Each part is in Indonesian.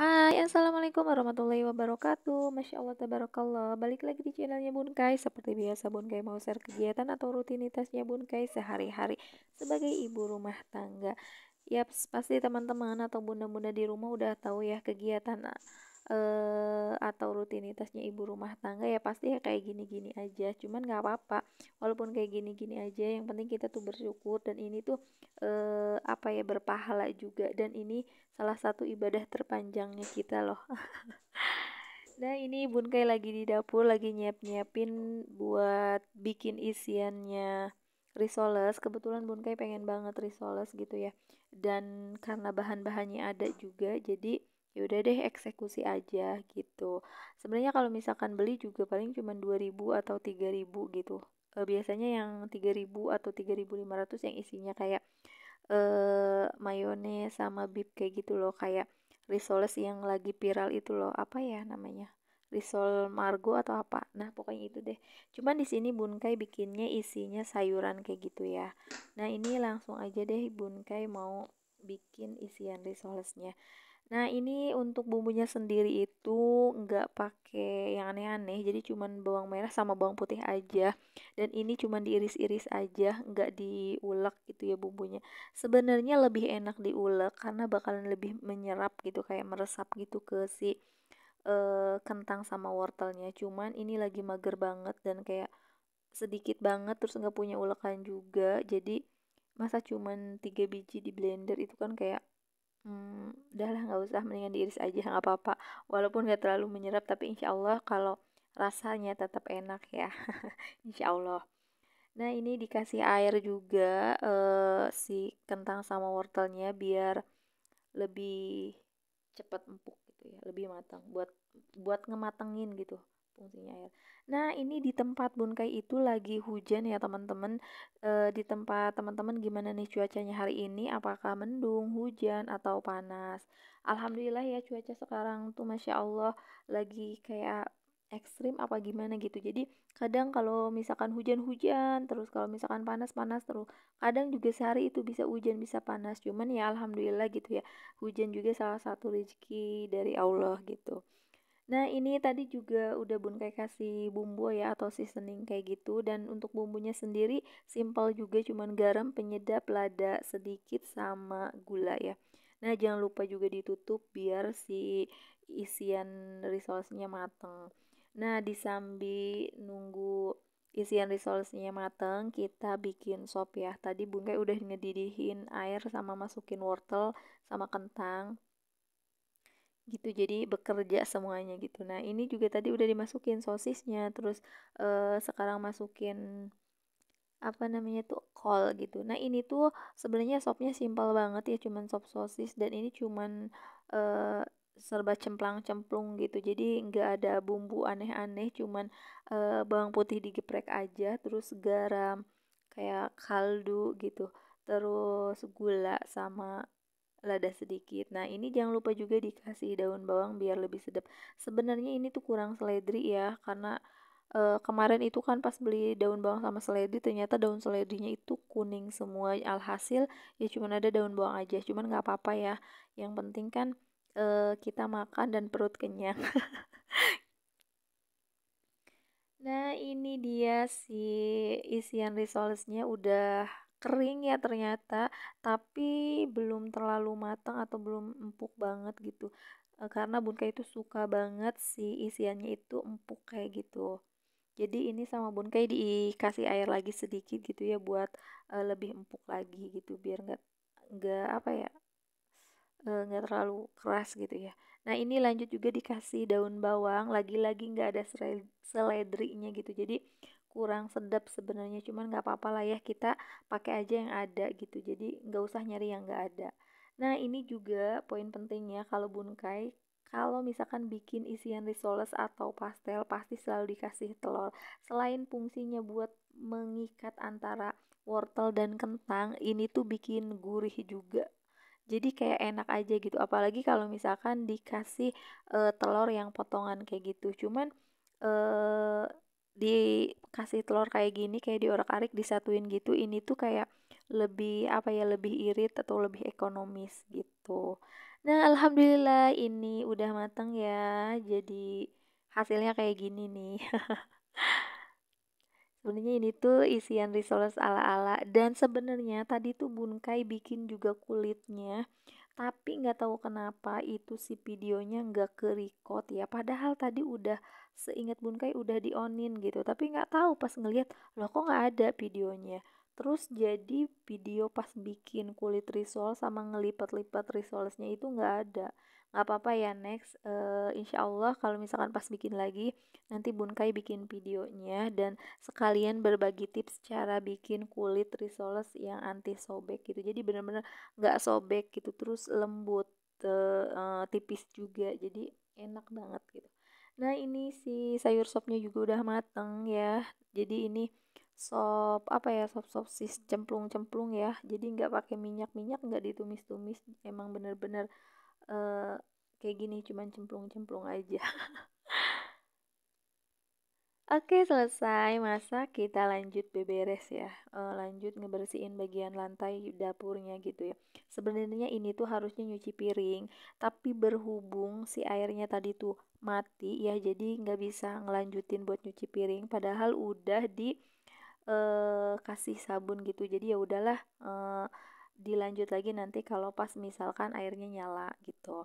Hai, Assalamualaikum warahmatullahi wabarakatuh Masya Allah, Tabarakallah Balik lagi di channelnya Bunkai Seperti biasa Bunkai mau share kegiatan atau rutinitasnya Bunkai sehari-hari Sebagai ibu rumah tangga Ya, pasti teman-teman atau bunda-bunda di rumah udah tahu ya kegiatan eh, atau rutinitasnya ibu rumah tangga ya pasti ya kayak gini-gini aja cuman nggak apa-apa walaupun kayak gini-gini aja yang penting kita tuh bersyukur dan ini tuh eh, apa ya berpahala juga dan ini salah satu ibadah terpanjangnya kita loh Nah ini kayak lagi di dapur lagi nyiap-nyiapin buat bikin isiannya risoles. Kebetulan bun kayak pengen banget risoles gitu ya. Dan karena bahan-bahannya ada juga jadi ya udah deh eksekusi aja gitu sebenarnya kalau misalkan beli juga paling cuma dua ribu atau tiga ribu gitu e, biasanya yang tiga ribu atau tiga ribu lima ratus yang isinya kayak e, mayones sama bib kayak gitu loh kayak risoles yang lagi viral itu loh apa ya namanya risol margo atau apa nah pokoknya itu deh cuman di sini bunkai bikinnya isinya sayuran kayak gitu ya nah ini langsung aja deh bunkai mau bikin isian risolesnya Nah ini untuk bumbunya sendiri itu nggak pakai yang aneh-aneh, jadi cuman bawang merah sama bawang putih aja. Dan ini cuman diiris-iris aja, nggak diulek gitu ya bumbunya. Sebenarnya lebih enak diulek karena bakalan lebih menyerap gitu, kayak meresap gitu ke si uh, kentang sama wortelnya. Cuman ini lagi mager banget dan kayak sedikit banget terus nggak punya ulekan juga, jadi masa cuman tiga biji di blender itu kan kayak hmm, udahlah nggak usah mendingan diiris aja nggak apa-apa walaupun nggak terlalu menyerap tapi insya Allah kalau rasanya tetap enak ya insya Allah nah ini dikasih air juga eh, si kentang sama wortelnya biar lebih cepat empuk gitu ya lebih matang buat buat ngematengin gitu fungsinya air. Ya. Nah, ini di tempat Bunkai itu lagi hujan ya, teman-teman. E, di tempat teman-teman gimana nih cuacanya hari ini? Apakah mendung, hujan, atau panas? Alhamdulillah ya cuaca sekarang tuh Masya Allah lagi kayak ekstrim apa gimana gitu. Jadi kadang kalau misalkan hujan-hujan, terus kalau misalkan panas-panas terus. Kadang juga sehari itu bisa hujan, bisa panas. Cuman ya Alhamdulillah gitu ya. Hujan juga salah satu rezeki dari Allah gitu. Nah ini tadi juga udah bun kayak kasih bumbu ya atau seasoning kayak gitu dan untuk bumbunya sendiri simpel juga cuman garam penyedap lada sedikit sama gula ya. Nah jangan lupa juga ditutup biar si isian risolesnya mateng. Nah di sambil nunggu isian risolesnya mateng kita bikin sop ya. Tadi bun kayak udah ngedidihin air sama masukin wortel sama kentang gitu jadi bekerja semuanya gitu nah ini juga tadi udah dimasukin sosisnya terus uh, sekarang masukin apa namanya tuh kol gitu nah ini tuh sebenarnya sopnya simpel banget ya cuman sop sosis dan ini cuman uh, serba cemplang-cemplung gitu jadi nggak ada bumbu aneh-aneh cuman uh, bawang putih digeprek aja terus garam kayak kaldu gitu terus gula sama lada sedikit. Nah, ini jangan lupa juga dikasih daun bawang biar lebih sedap. Sebenarnya ini tuh kurang seledri ya, karena e, kemarin itu kan pas beli daun bawang sama seledri ternyata daun seledrinya itu kuning semua. Alhasil ya cuman ada daun bawang aja, cuman gak apa-apa ya. Yang penting kan e, kita makan dan perut kenyang. nah, ini dia si isian risolesnya udah kering ya ternyata tapi belum terlalu matang atau belum empuk banget gitu eh, karena Bunka itu suka banget si isiannya itu empuk kayak gitu jadi ini sama Bunkai dikasih air lagi sedikit gitu ya buat uh, lebih empuk lagi gitu biar nggak nggak apa ya eh, nggak uh, terlalu keras gitu ya. Nah ini lanjut juga dikasih daun bawang, lagi-lagi nggak ada seledrinya gitu. Jadi kurang sedap sebenarnya cuman nggak apa-apa lah ya kita pakai aja yang ada gitu jadi nggak usah nyari yang nggak ada nah ini juga poin pentingnya kalau bunkai kalau misalkan bikin isian risoles atau pastel pasti selalu dikasih telur selain fungsinya buat mengikat antara wortel dan kentang ini tuh bikin gurih juga jadi kayak enak aja gitu apalagi kalau misalkan dikasih e, telur yang potongan kayak gitu cuman eh dikasih telur kayak gini kayak diorak-arik disatuin gitu ini tuh kayak lebih apa ya lebih irit atau lebih ekonomis gitu nah alhamdulillah ini udah mateng ya jadi hasilnya kayak gini nih sebenarnya ini tuh isian risoles ala-ala dan sebenarnya tadi tuh bunkai bikin juga kulitnya tapi nggak tahu kenapa itu si videonya nggak ke record ya padahal tadi udah seingat Bunkai udah di onin gitu tapi nggak tahu pas ngelihat loh kok nggak ada videonya terus jadi video pas bikin kulit risol sama ngelipat-lipat risolesnya itu nggak ada nggak apa-apa ya next uh, insya Allah kalau misalkan pas bikin lagi nanti Bun Bunkai bikin videonya dan sekalian berbagi tips cara bikin kulit risoles yang anti sobek gitu jadi bener-bener nggak -bener sobek gitu terus lembut uh, tipis juga jadi enak banget gitu nah ini si sayur sopnya juga udah mateng ya jadi ini sop apa ya sop sop sis cemplung cemplung ya jadi nggak pakai minyak minyak nggak ditumis tumis emang bener bener uh, kayak gini cuman cemplung cemplung aja Oke selesai masak kita lanjut beberes ya e, lanjut ngebersihin bagian lantai dapurnya gitu ya sebenarnya ini tuh harusnya nyuci piring tapi berhubung si airnya tadi tuh mati ya jadi nggak bisa ngelanjutin buat nyuci piring padahal udah di uh, kasih sabun gitu jadi ya udahlah uh, dilanjut lagi nanti kalau pas misalkan airnya nyala gitu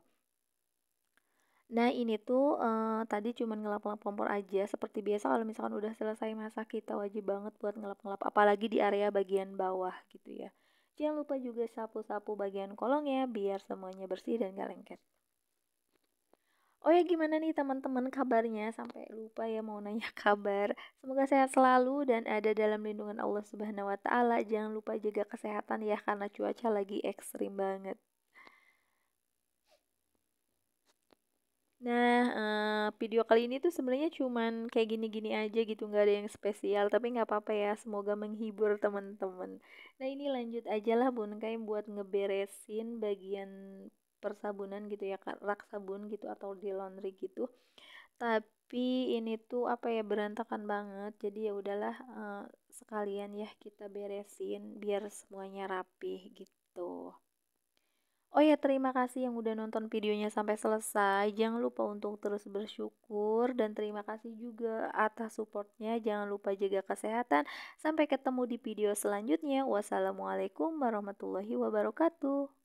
Nah ini tuh uh, tadi cuman ngelap-ngelap kompor aja Seperti biasa kalau misalkan udah selesai masak kita wajib banget buat ngelap-ngelap Apalagi di area bagian bawah gitu ya Jangan lupa juga sapu-sapu bagian kolongnya biar semuanya bersih dan gak lengket Oh ya gimana nih teman-teman kabarnya sampai lupa ya mau nanya kabar. Semoga sehat selalu dan ada dalam lindungan Allah Subhanahu wa taala. Jangan lupa jaga kesehatan ya karena cuaca lagi ekstrim banget. Nah, eh, video kali ini tuh sebenarnya cuman kayak gini-gini aja gitu, nggak ada yang spesial, tapi nggak apa-apa ya, semoga menghibur teman-teman. Nah, ini lanjut aja lah Bun kayak buat ngeberesin bagian persabunan gitu ya rak sabun gitu atau di laundry gitu tapi ini tuh apa ya berantakan banget jadi ya udahlah uh, sekalian ya kita beresin biar semuanya rapih gitu Oh ya terima kasih yang udah nonton videonya sampai selesai Jangan lupa untuk terus bersyukur Dan terima kasih juga atas supportnya Jangan lupa jaga kesehatan Sampai ketemu di video selanjutnya Wassalamualaikum warahmatullahi wabarakatuh